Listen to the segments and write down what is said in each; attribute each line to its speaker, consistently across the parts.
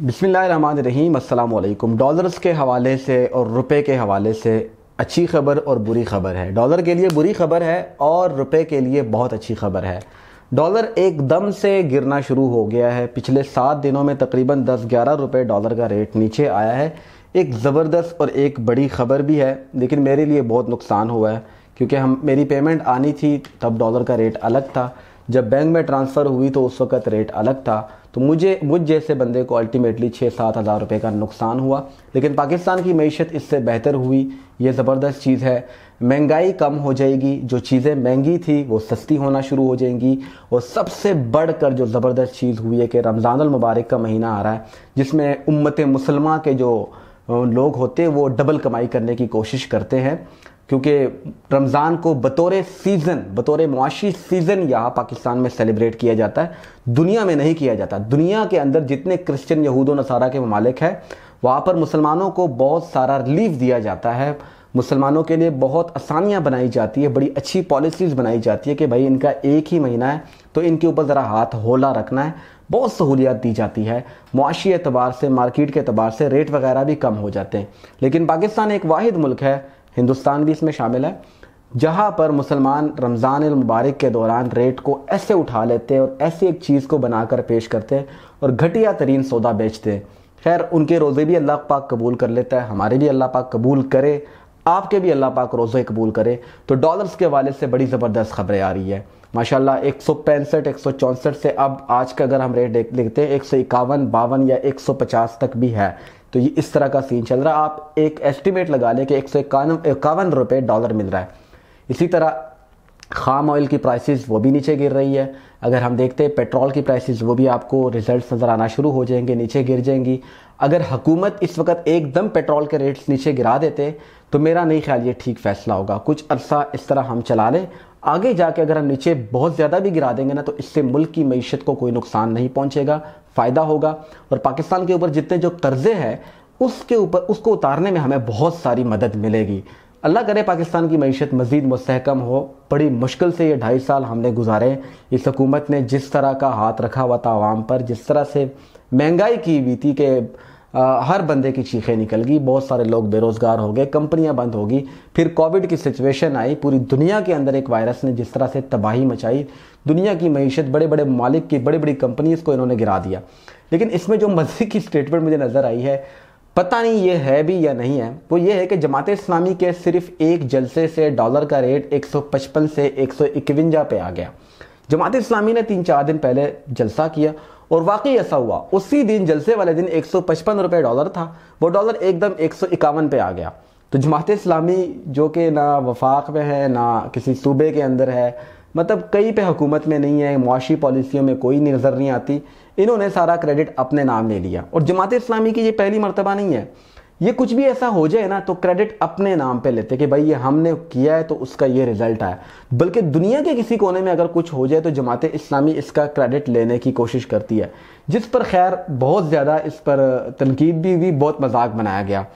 Speaker 1: बिसमीम अल्लाम डॉलर्स के हवाले से और रुपए के हवाले से अच्छी खबर और बुरी खबर है डॉलर के लिए बुरी खबर है और रुपए के लिए बहुत अच्छी खबर है डॉलर एकदम से गिरना शुरू हो गया है पिछले सात दिनों में तकरीबन दस ग्यारह रुपये डॉलर का रेट नीचे आया है एक ज़बरदस्त और एक बड़ी खबर भी है लेकिन मेरे लिए बहुत नुकसान हुआ है क्योंकि हम मेरी पेमेंट आनी थी तब डॉलर का रेट अलग था जब बैंक में ट्रांसफ़र हुई तो उस वक्त रेट अलग था तो मुझे मुझ जैसे बंदे को अल्टीमेटली छः सात हज़ार रुपये का नुकसान हुआ लेकिन पाकिस्तान की मीशत इससे बेहतर हुई ये ज़बरदस्त चीज़ है महंगाई कम हो जाएगी जो चीज़ें महंगी थी वो सस्ती होना शुरू हो जाएंगी और सबसे बढ़ कर जो ज़बरदस्त चीज़ हुई है कि रमज़ान मुबारक का महीना आ रहा है जिसमें उम्मत मुसलमा के जो लोग होते हैं वो डबल कमाई करने की कोशिश करते हैं क्योंकि रमज़ान को बतौर सीज़न बतौर मुआशी सीज़न यहाँ पाकिस्तान में सेलिब्रेट किया जाता है दुनिया में नहीं किया जाता दुनिया के अंदर जितने क्रिश्चियन यहूद नसारा के ममालिक हैं वहाँ पर मुसलमानों को बहुत सारा रिलीफ दिया जाता है मुसलमानों के लिए बहुत आसानियाँ बनाई जाती है बड़ी अच्छी पॉलिसीज़ बनाई जाती है कि भाई इनका एक ही महीना है तो इनके ऊपर ज़रा हाथ होला रखना है बहुत सहूलियात दी जाती है मुआशी एतबार से मार्केट के अतबार से रेट वगैरह भी कम हो जाते हैं लेकिन पाकिस्तान एक वाद मुल्क है हिंदुस्तान भी इसमें शामिल है जहाँ पर मुसलमान रमज़ान मुबारक के दौरान रेट को ऐसे उठा लेते हैं और ऐसी एक चीज़ को बनाकर पेश करते हैं और घटिया तरीन सौदा बेचते हैं खैर उनके रोज़े भी अल्लाह पाक कबूल कर लेता है हमारे भी अल्लाह पाक कबूल करे आपके भी अल्लाह पाक रोज़े कबूल करे तो डॉलर्स के वाले से बड़ी ज़बरदस्त खबरें आ रही है माशाल्लाह एक सौ पैंसठ एक सौ चौंसठ से अब आज का अगर हम रेट देख देखते हैं एक सौ इक्यावन बावन या एक सौ पचास तक भी है तो ये इस तरह का सीन चल रहा है आप एक एस्टिमेट लगा लें कि एक सौ इक्यावन रुपये डॉलर मिल रहा है इसी तरह खाम ऑयल की प्राइसेस वो भी नीचे गिर रही है अगर हम देखते हैं पेट्रोल की प्राइसेस वो भी आपको रिजल्ट्स नज़र आना शुरू हो जाएंगे नीचे गिर जाएंगी अगर हुकूमत इस वक्त एकदम पेट्रोल के रेट्स नीचे गिरा देते तो मेरा नहीं ख्याल ये ठीक फैसला होगा कुछ अरसा इस तरह हम चला लें आगे जाके अगर हम नीचे बहुत ज़्यादा भी गिरा देंगे ना तो इससे मुल्क की मीशत को कोई नुकसान नहीं पहुँचेगा फ़ायदा होगा और पाकिस्तान के ऊपर जितने जो कर्ज़े हैं उसके ऊपर उसको उतारने में हमें बहुत सारी मदद मिलेगी अल्लाह करे पाकिस्तान की मीशत मज़ीद मस्तकम हो बड़ी मुश्किल से ये ढाई साल हमने गुजारे इस हकूमत ने जिस तरह का हाथ रखा हुआ था आवाम पर जिस तरह से महंगाई की हुई थी कि हर बंदे की चीखें निकल गई बहुत सारे लोग बेरोज़गार हो गए कंपनियां बंद होगी फिर कोविड की सिचुएशन आई पूरी दुनिया के अंदर एक वायरस ने जिस तरह से तबाही मचाई दुनिया की मीशत बड़े बड़े मालिक की बड़ी बड़ी कंपनीज़ को इन्होंने गिरा दिया लेकिन इसमें जो मजे की स्टेटमेंट मुझे नज़र आई है पता नहीं ये है भी या नहीं है वो ये है कि जमात इस्लामी के सिर्फ एक जलसे से डॉलर का रेट 155 से एक पे आ गया जमात इस्लामी ने तीन चार दिन पहले जलसा किया और वाकई ऐसा हुआ उसी दिन जलसे वाले दिन एक रुपए डॉलर था वो डॉलर एकदम एक पे आ गया तो जमात इस्लामी जो कि ना वफाक में है ना किसी सूबे के अंदर है मतलब कहीं पे हुकूमत में नहीं है मुआशी पॉलिसियों में कोई नज़र नहीं आती इन्होंने सारा क्रेडिट अपने नाम ले लिया और जमात इस्लामी की ये पहली मरतबा नहीं है ये कुछ भी ऐसा हो जाए ना तो क्रेडिट अपने नाम पे लेते कि भाई ये हमने किया है तो उसका ये रिजल्ट आया बल्कि दुनिया के किसी कोने में अगर कुछ हो जाए तो जमात इस्लामी इसका क्रेडिट लेने की कोशिश करती है जिस पर खैर बहुत ज़्यादा इस पर तनकीद भी हुई बहुत मजाक बनाया गया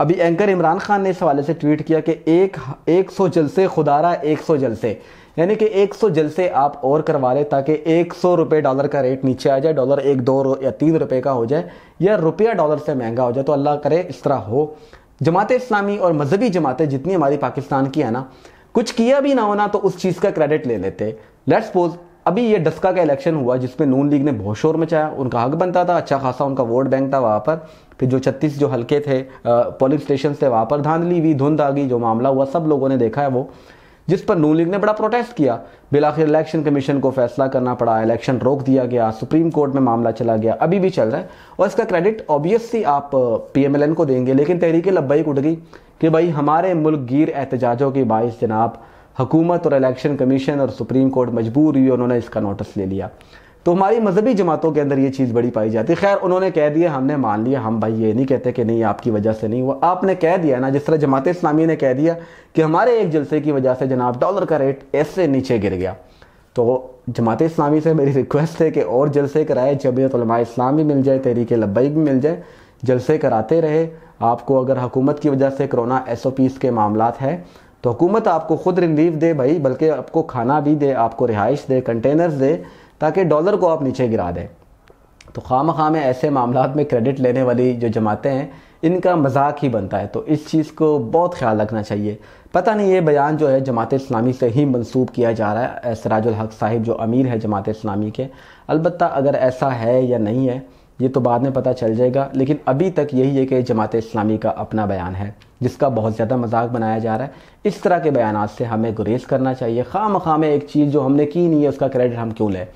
Speaker 1: अभी एंकर इमरान खान ने इस हवाले से ट्वीट किया कि एक एक सौ जलसे खुदारा एक सौ जलसे यानी कि 100 जलसे आप और करवा लें ताकि 100 रुपये डॉलर का रेट नीचे आ जाए डॉलर एक दो या तीन रुपए का हो जाए या रुपया डॉलर से महंगा हो जाए तो अल्लाह करे इस तरह हो जमात इस्लामी और मजहबी जमातें जितनी हमारी पाकिस्तान की है ना कुछ किया भी ना होना तो उस चीज़ का क्रेडिट ले लेते लेट्स सपोज अभी ये डस्का का इलेक्शन हुआ जिसमें नून लीग ने बहुत शोर मचाया उनका हक बनता था अच्छा खासा उनका वोट बैंक था वहाँ पर फिर जो छत्तीस जो हल्के थे पोलिंग स्टेशन थे वहाँ पर धांधली हुई धुंध आ गई जो मामला हुआ सब लोगों ने देखा है वो जिस पर नू लीग ने बड़ा प्रोटेस्ट किया बिलाखिर इलेक्शन कमीशन को फैसला करना पड़ा इलेक्शन रोक दिया गया सुप्रीम कोर्ट में मामला चला गया अभी भी चल रहा है और इसका क्रेडिट ऑब्वियसली आप पीएमएलएन को देंगे लेकिन तहरीक लब्बैक उठ गई कि भाई हमारे मुल्क गिर एहतजाजों के बायस जनाब हुकूमत और इलेक्शन कमीशन और सुप्रीम कोर्ट मजबूर हुई उन्होंने इसका नोटिस ले लिया तो हमारी मजहबी जमातों के अंदर ये चीज़ बड़ी पाई जाती है खैर उन्होंने कह दिया हमने मान लिया हम भाई ये नहीं कहते कि नहीं आपकी वजह से नहीं हुआ आपने कह दिया ना जिस तरह जमात इस्लामी ने कह दिया कि हमारे एक जलसे की वजह से जनाब डॉलर का रेट ऐसे नीचे गिर गया तो जमात इस्लामी से मेरी रिक्वेस्ट है कि और जलसे कराए जमीयतलमा इस्लाम भी मिल जाए तहरीक लबई भी मिल जाए जलसे कराते रहे आपको अगर हुकूमत की वजह से करोना एस ओ पीस के मामला है तो हुकूमत आपको खुद रिलीफ दे भाई बल्कि आपको खाना भी दे आपको रिहाइश दे कंटेनर्स दे ताकि डॉलर को आप नीचे गिरा दें तो खाम खाम ऐसे मामला में क्रेडिट लेने वाली जो जमातें हैं इनका मजाक ही बनता है तो इस चीज़ को बहुत ख्याल रखना चाहिए पता नहीं ये बयान जो है जमात इस्लामी से ही मनसूब किया जा रहा है सराजुल हक साहिब जो अमीर है जमात इस्लामी के अलबत् अगर ऐसा है या नहीं है ये तो बाद में पता चल जाएगा लेकिन अभी तक यही है कि जमात इस्लामी का अपना बयान है जिसका बहुत ज़्यादा मजाक बनाया जा रहा है इस तरह के बयान से हमें गुरेज करना चाहिए खाम खाम एक चीज़ जो हमने की नहीं है उसका क्रेडिट हम क्यों लें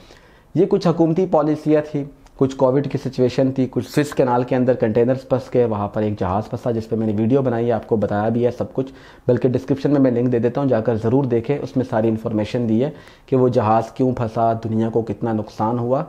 Speaker 1: ये कुछ हकूमती पॉलिसियाँ थी कुछ कोविड की सिचुएशन थी कुछ स्विस कैनाल के अंदर कंटेनर्स फंस गए वहाँ पर एक जहाज़ फंसा जिस पर मैंने वीडियो बनाई आपको बताया भी है सब कुछ बल्कि डिस्क्रिप्शन में मैं लिंक दे देता हूँ जाकर ज़रूर देखें उसमें सारी इन्फॉर्मेशन दी है कि वो जहाज़ क्यों फंसा दुनिया को कितना नुकसान हुआ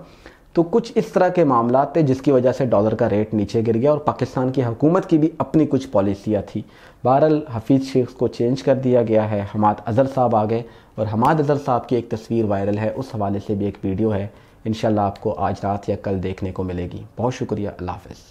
Speaker 1: तो कुछ इस तरह के मामला थे जिसकी वजह से डॉलर का रेट नीचे गिर गया और पाकिस्तान की हुकूमत की भी अपनी कुछ पॉलिसियाँ थी बहरल हफीज़ शेख को चेंज कर दिया गया है हमाद अज़र साहब आ गए और हमाद अज़र साहब की एक तस्वीर वायरल है उस हवाले से भी एक वीडियो है इन आपको आज रात या कल देखने को मिलेगी बहुत शुक्रिया अल्लाह हाफ़